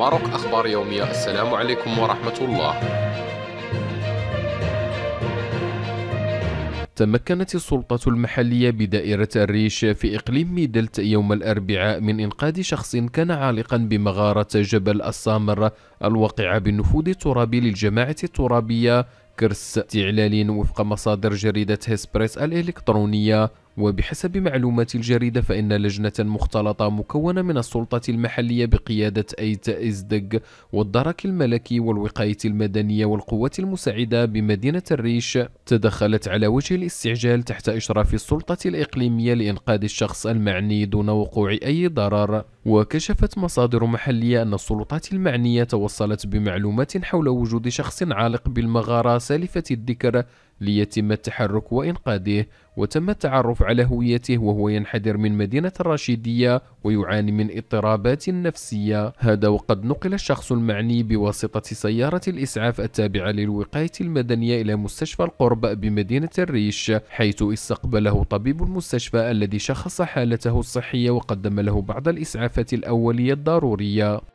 ماروك أخبار يومية السلام عليكم ورحمة الله تمكنت السلطة المحلية بدائرة الريش في إقليم ميدلت يوم الأربعاء من إنقاذ شخص كان عالقا بمغارة جبل السامر الواقعة بالنفوذ الترابي للجماعة الترابية كرس استعلال وفق مصادر جريدة هسبريس الإلكترونية وبحسب معلومات الجريدة فإن لجنة مختلطة مكونة من السلطة المحلية بقيادة أيت إزدق والدرك الملكي والوقاية المدنية والقوات المساعدة بمدينة الريش تدخلت على وجه الاستعجال تحت إشراف السلطة الإقليمية لإنقاذ الشخص المعني دون وقوع أي ضرر وكشفت مصادر محلية أن السلطات المعنية توصلت بمعلومات حول وجود شخص عالق بالمغارة سالفة الذكر ليتم التحرك وإنقاذه وتم التعرف على هويته وهو ينحدر من مدينة الرشيدية ويعاني من اضطرابات نفسية هذا وقد نقل الشخص المعني بواسطة سيارة الإسعاف التابعة للوقاية المدنية إلى مستشفى القرب بمدينة الريش حيث استقبله طبيب المستشفى الذي شخص حالته الصحية وقدم له بعض الإسعاف الإسعافات الأولية الضرورية